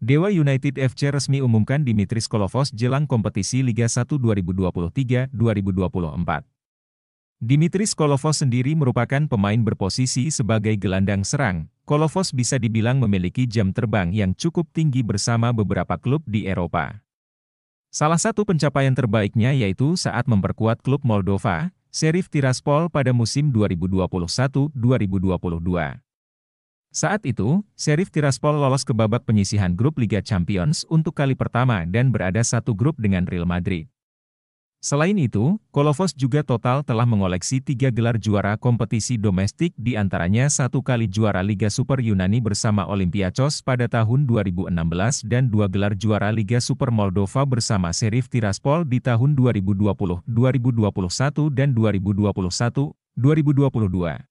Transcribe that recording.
Dewa United FC resmi umumkan Dimitris Kolovos jelang kompetisi Liga 1 2023-2024. Dimitris Kolovos sendiri merupakan pemain berposisi sebagai gelandang serang. Kolovos bisa dibilang memiliki jam terbang yang cukup tinggi bersama beberapa klub di Eropa. Salah satu pencapaian terbaiknya yaitu saat memperkuat klub Moldova, Serif Tiraspol pada musim 2021-2022. Saat itu, Serif Tiraspol lolos ke babak penyisihan grup Liga Champions untuk kali pertama dan berada satu grup dengan Real Madrid. Selain itu, Kolovos juga total telah mengoleksi tiga gelar juara kompetisi domestik di antaranya satu kali juara Liga Super Yunani bersama Olympiacos pada tahun 2016 dan dua gelar juara Liga Super Moldova bersama Serif Tiraspol di tahun 2020, 2021 dan 2021, 2022.